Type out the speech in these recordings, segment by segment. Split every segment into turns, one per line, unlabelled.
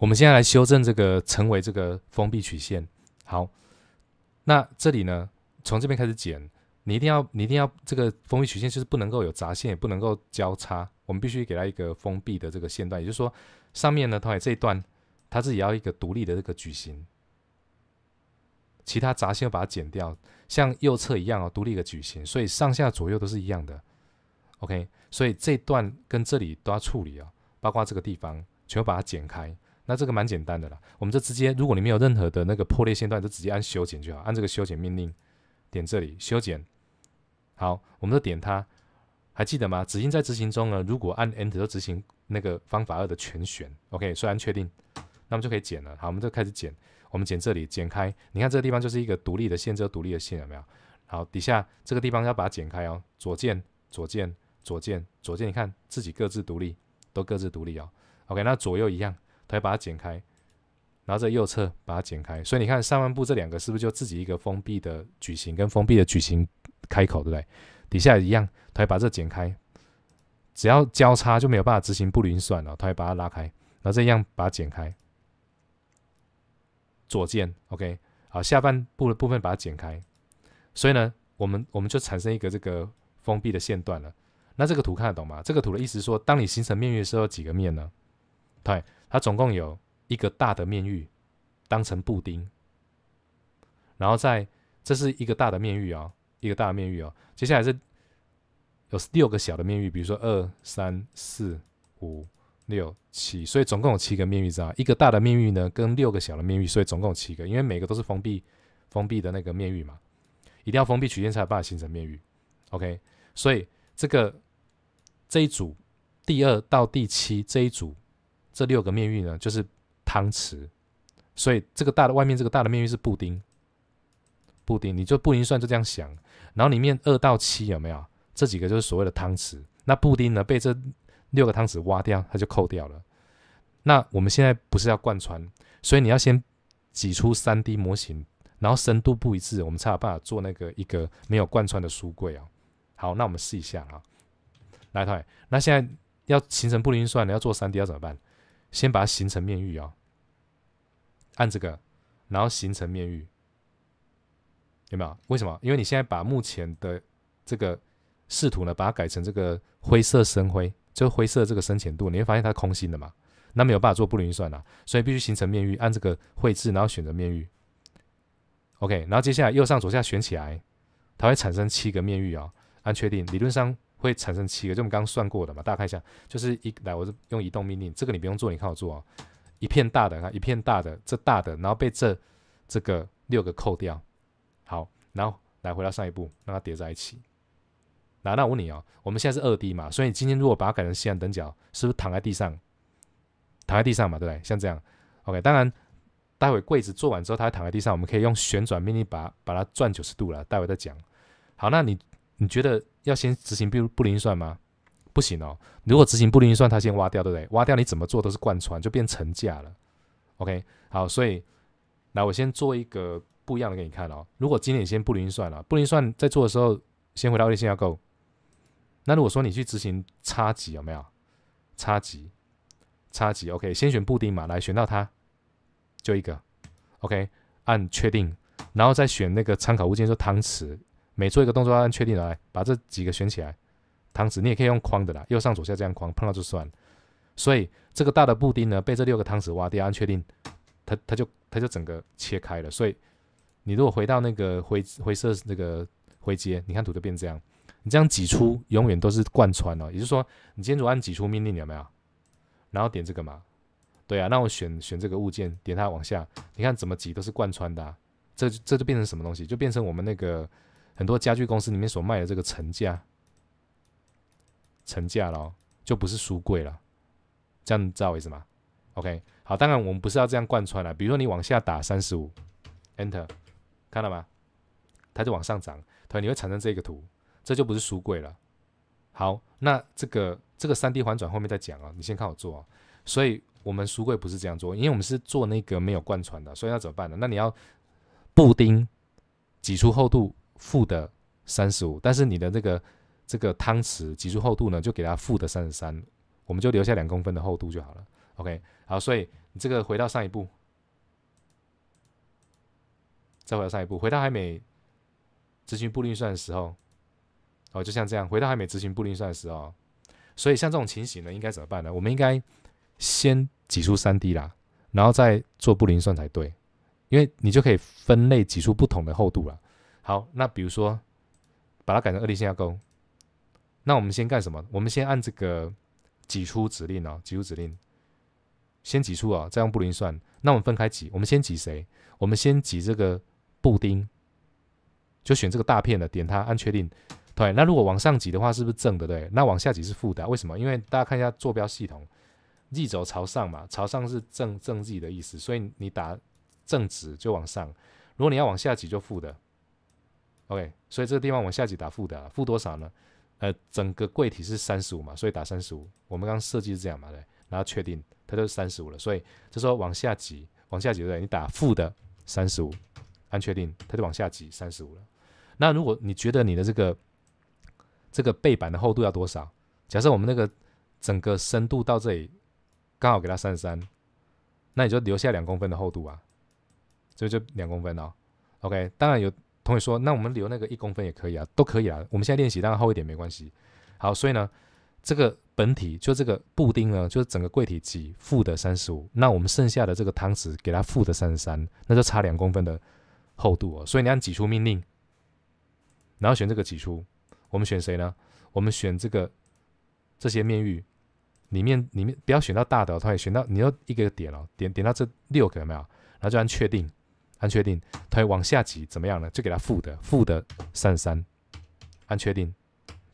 我们现在来修正这个成为这个封闭曲线。好，那这里呢，从这边开始剪，你一定要，你一定要，这个封闭曲线就是不能够有杂线，也不能够交叉。我们必须给它一个封闭的这个线段，也就是说，上面呢，它这一段，它自己要一个独立的这个矩形，其他杂线要把它剪掉，像右侧一样啊，独立一个矩形，所以上下左右都是一样的。OK，所以这段跟这里都要处理啊，包括这个地方，全部把它剪开。那这个蛮简单的啦，我们就直接，如果你没有任何的那个破裂线段，就直接按修剪就好，按这个修剪命令，点这里修剪。好，我们就点它，还记得吗？指令在执行中呢，如果按 Enter 执行那个方法二的全选，OK，所以按确定，那么就可以剪了。好，我们就开始剪，我们剪这里，剪开，你看这个地方就是一个独立的线，这个独立的线有没有？好，底下这个地方要把它剪开哦，左键，左键，左键，左键，你看自己各自独立，都各自独立哦。OK，那左右一样。它要把它剪开，然后在右侧把它剪开，所以你看上半部这两个是不是就自己一个封闭的矩形跟封闭的矩形开口，对不对？底下一样，它会把这剪开，只要交叉就没有办法执行布林算了，它会把它拉开，然后这样把它剪开，左键 OK，好，下半部的部分把它剪开，所以呢，我们我们就产生一个这个封闭的线段了。那这个图看得懂吗？这个图的意思说，当你形成面域的时候，几个面呢？对。它总共有一个大的面域，当成布丁，然后在这是一个大的面域啊，一个大的面域哦，接下来是有六个小的面域，比如说二、三、四、五、六、七，所以总共有七个面域，知道一个大的面域呢，跟六个小的面域，所以总共有七个，因为每个都是封闭封闭的那个面域嘛，一定要封闭曲线才有办法形成面域。OK，所以这个这一组第二到第七这一组。这六个面域呢，就是汤匙，所以这个大的外面这个大的面域是布丁，布丁你就布林算就这样想，然后里面二到七有没有这几个就是所谓的汤匙，那布丁呢被这六个汤匙挖掉，它就扣掉了。那我们现在不是要贯穿，所以你要先挤出三 D 模型，然后深度不一致，我们才有办法做那个一个没有贯穿的书柜啊。好，那我们试一下啊，来，那现在要形成布林运算，你要做三 D 要怎么办？先把它形成面域啊，按这个，然后形成面域，有没有？为什么？因为你现在把目前的这个视图呢，把它改成这个灰色深灰，就灰色这个深浅度，你会发现它空心的嘛，那没有办法做布林运算啊，所以必须形成面域，按这个绘制，然后选择面域，OK，然后接下来右上左下选起来，它会产生七个面域啊，按确定，理论上。会产生七个，就我们刚刚算过的嘛，大家看一下，就是一来，我是用移动命令，这个你不用做，你看我做啊，一片大的，看一片大的，这大的，然后被这这个六个扣掉，好，然后来回到上一步，让它叠在一起，那那我问你哦，我们现在是二 D 嘛，所以今天如果把它改成西南等角，是不是躺在地上，躺在地上嘛，对不对？像这样，OK，当然，待会柜子做完之后，它躺在地上，我们可以用旋转命令把把它转九十度了，待会再讲。好，那你。你觉得要先执行不不灵运算吗？不行哦，如果执行不灵运算，它先挖掉，对不对？挖掉你怎么做都是贯穿，就变成架了。OK，好，所以来，我先做一个不一样的给你看哦。如果今年先不灵运算了，不灵运算在做的时候，先回到二线要够。那如果说你去执行差级，有没有差级？差级，OK，先选布丁嘛，来选到它，就一个，OK，按确定，然后再选那个参考物件，做汤匙。每做一个动作按确定来，把这几个选起来，汤匙你也可以用框的啦，右上左下这样框，碰到就算。所以这个大的布丁呢，被这六个汤匙挖掉，按确定，它它就它就整个切开了。所以你如果回到那个灰灰色那个灰阶，你看图就变这样。你这样挤出永远都是贯穿哦，也就是说你今天果按挤出命令有没有？然后点这个嘛，对啊，那我选选这个物件，点它往下，你看怎么挤都是贯穿的。这这就变成什么东西？就变成我们那个。很多家具公司里面所卖的这个层架，层架咯，就不是书柜了。这样知道我意思吗？OK，好，当然我们不是要这样贯穿了。比如说你往下打三十五，Enter，看到吗？它就往上涨，它你会产生这个图，这就不是书柜了。好，那这个这个三 D 环转后面再讲啊，你先看我做啊。所以我们书柜不是这样做，因为我们是做那个没有贯穿的，所以要怎么办呢？那你要布丁挤出厚度。负的三十五，但是你的这个这个汤匙挤出厚度呢，就给它负的三十三，我们就留下两公分的厚度就好了。OK，好，所以你这个回到上一步，再回到上一步，回到还没执行布林算的时候，哦，就像这样，回到还没执行布林算的时候，所以像这种情形呢，应该怎么办呢？我们应该先挤出三 D 啦，然后再做布林算才对，因为你就可以分类挤出不同的厚度了。好，那比如说把它改成二力线下钩，那我们先干什么？我们先按这个挤出指令哦，挤出指令先挤出啊，再用布林算。那我们分开挤，我们先挤谁？我们先挤这个布丁，就选这个大片的，点它按确定。对，那如果往上挤的话，是不是正的？对，那往下挤是负的，为什么？因为大家看一下坐标系统，z 轴朝上嘛，朝上是正正 z 的意思，所以你打正值就往上。如果你要往下挤，就负的。OK，所以这个地方往下挤打负的，负多少呢？呃，整个柜体是三十五嘛，所以打三十五。我们刚设计是这样嘛对，然后确定它就三十五了，所以就说往下挤，往下挤对，你打负的三十五，按确定，它就往下挤三十五了。那如果你觉得你的这个这个背板的厚度要多少？假设我们那个整个深度到这里刚好给它三十三，那你就留下两公分的厚度啊，所以就两公分哦。OK，当然有。会说，那我们留那个一公分也可以啊，都可以啊。我们现在练习，当然厚一点没关系。好，所以呢，这个本体就这个布丁呢，就是整个柜体挤负的三十五。那我们剩下的这个汤匙给它负的三十三，那就差两公分的厚度。哦。所以你按挤出命令，然后选这个挤出，我们选谁呢？我们选这个这些面域里面里面不要选到大的，它也选到你要一个点哦，点点到这六个有没有？然后就按确定。按确定，它会往下挤，怎么样呢？就给它负的，负的三十三。按确定，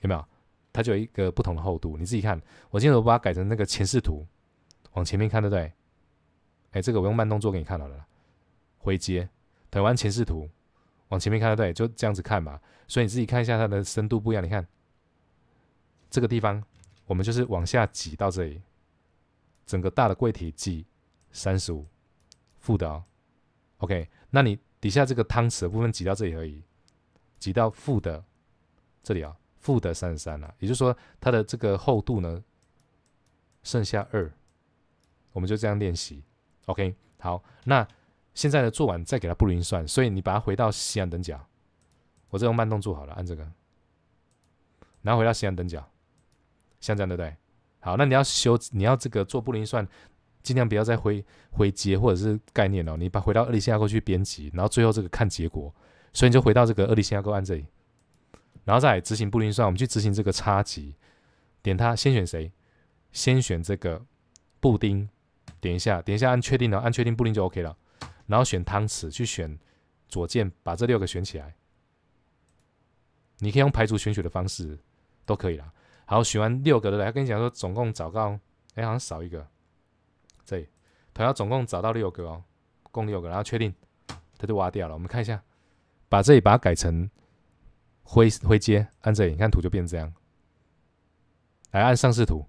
有没有？它就有一个不同的厚度，你自己看。我现在我把它改成那个前视图，往前面看，对不对？哎，这个我用慢动作给你看好了。回接，台湾前视图，往前面看，对不对？就这样子看嘛。所以你自己看一下它的深度不一样，你看这个地方，我们就是往下挤到这里，整个大的柜体挤三十五，负的。OK，那你底下这个汤匙的部分挤到这里而已，挤到负的这里啊，负的三十三了。也就是说，它的这个厚度呢，剩下二，我们就这样练习。OK，好，那现在呢做完再给它不零运算，所以你把它回到西阳等角，我再用慢动作好了，按这个，然后回到西安等角，像这样对不对？好，那你要修，你要这个做布林运算。尽量不要再回回接或者是概念了，你把回到二力线架构去编辑，然后最后这个看结果，所以你就回到这个二力线架构按这里，然后再执行布林算，我们去执行这个差集，点它先选谁？先选这个布丁，点一下，点一下按确定了，按确定布丁就 OK 了，然后选汤匙去选左键，把这六个选起来，你可以用排除选取的方式都可以了。好，选完六个的来跟你讲说，总共找到，哎，好像少一个。这里，同样总共找到六个哦，共六个，然后确定，它就挖掉了。我们看一下，把这里把它改成灰灰阶，按这里，你看图就变这样。来按上视图，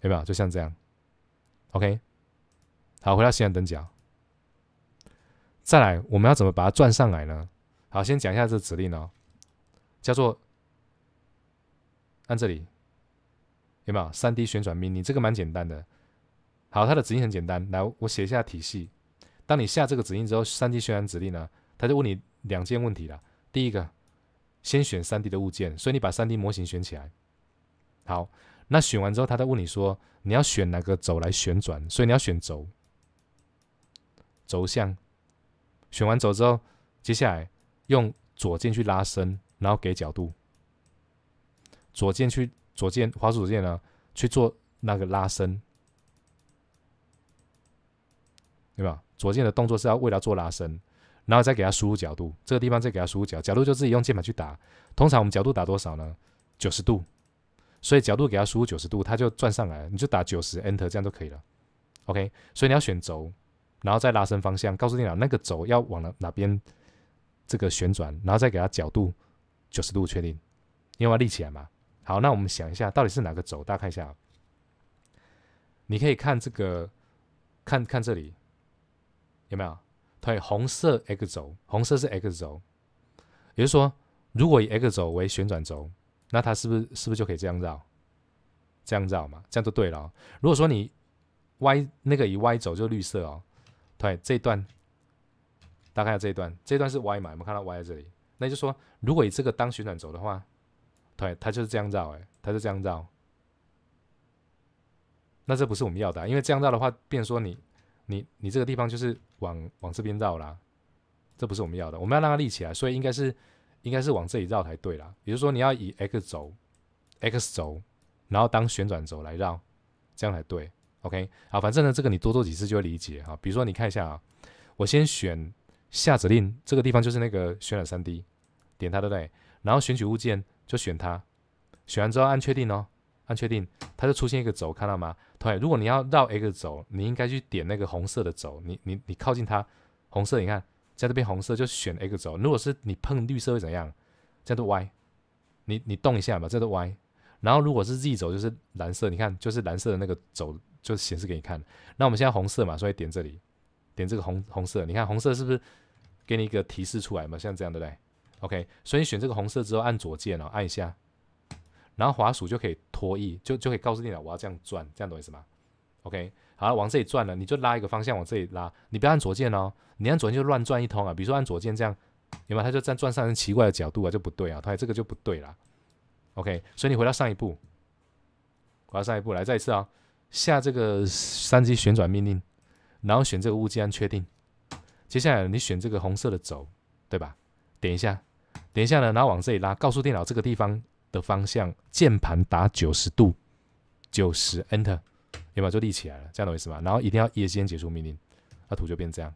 有没有？就像这样。OK，好，回到新的等角。再来，我们要怎么把它转上来呢？好，先讲一下这指令哦，叫做按这里。有没有三 D 旋转命令？这个蛮简单的。好，它的指令很简单。来，我写一下体系。当你下这个指令之后，三 D 旋转指令呢，它就问你两件问题了。第一个，先选三 D 的物件，所以你把三 D 模型选起来。好，那选完之后，它再问你说你要选哪个轴来旋转，所以你要选轴，轴向。选完轴之后，接下来用左键去拉伸，然后给角度。左键去。左键滑鼠键呢，去做那个拉伸，对吧？左键的动作是要为了做拉伸，然后再给它输入角度，这个地方再给它输入角角度，就自己用键盘去打。通常我们角度打多少呢？九十度，所以角度给它输入九十度，它就转上来你就打九十 enter，这样就可以了。OK，所以你要选轴，然后再拉伸方向，告诉电脑那个轴要往哪哪边这个旋转，然后再给它角度九十度确定，因为要立起来嘛。好，那我们想一下，到底是哪个轴？大家看一下，你可以看这个，看看这里有没有？对，红色 X 轴，红色是 X 轴，也就是说，如果以 X 轴为旋转轴，那它是不是是不是就可以这样绕？这样绕嘛，这样就对了。如果说你 Y 那个以 Y 轴就绿色哦，对，这一段，大家看下这一段，这一段是 Y 嘛？有没有看到 Y 在这里？那就说，如果以这个当旋转轴的话。对，它就是这样绕，哎，它就这样绕。那这不是我们要的，因为这样绕的话，变说你、你、你这个地方就是往往这边绕啦，这不是我们要的。我们要让它立起来，所以应该是应该是往这里绕才对啦。也就是说，你要以 X 轴、X 轴，然后当旋转轴来绕，这样才对。OK，好，反正呢，这个你多做几次就会理解哈。比如说，你看一下啊，我先选下指令，这个地方就是那个旋转三 D，点它对不对？然后选取物件。就选它，选完之后按确定哦，按确定，它就出现一个轴，看到吗？同学，如果你要绕 X 轴，你应该去点那个红色的轴，你你你靠近它，红色，你看，在这边红色就选 X 轴。如果是你碰绿色会怎样？这都 Y，你你动一下嘛，这都 Y。然后如果是 Z 轴就是蓝色，你看就是蓝色的那个轴就显示给你看。那我们现在红色嘛，所以点这里，点这个红红色，你看红色是不是给你一个提示出来嘛？像这样，对不对？OK，所以选这个红色之后按左键哦，按一下，然后滑鼠就可以拖曳，就就可以告诉电脑我要这样转，这样懂意思吗？OK，好，往这里转了，你就拉一个方向往这里拉，你不要按左键哦，你按左键就乱转一通啊。比如说按左键这样，你把它就样转上奇怪的角度啊，就不对啊，它这个就不对啦。OK，所以你回到上一步，回到上一步来，再一次哦，下这个三级旋转命令，然后选这个物件确定，接下来你选这个红色的轴，对吧？点一下。等一下呢，然后往这里拉，告诉电脑这个地方的方向，键盘打九十度，九十 enter，有没有就立起来了？这样的意思嘛？然后一定要夜间结束命令，那图就变这样。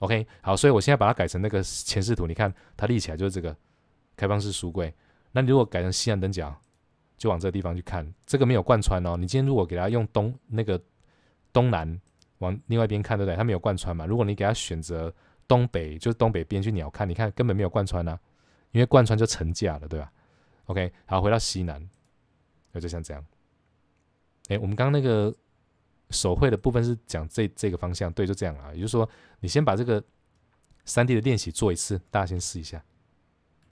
OK，好，所以我现在把它改成那个前视图，你看它立起来就是这个开放式书柜。那你如果改成西南灯角，就往这个地方去看，这个没有贯穿哦。你今天如果给它用东那个东南往另外一边看，对不对？它没有贯穿嘛。如果你给它选择。东北就是东北边去鸟瞰，你看根本没有贯穿啊，因为贯穿就成架了，对吧？OK，好，回到西南，那就像这样。哎，我们刚刚那个手绘的部分是讲这这个方向，对，就这样啊。也就是说，你先把这个三 D 的练习做一次，大家先试一下。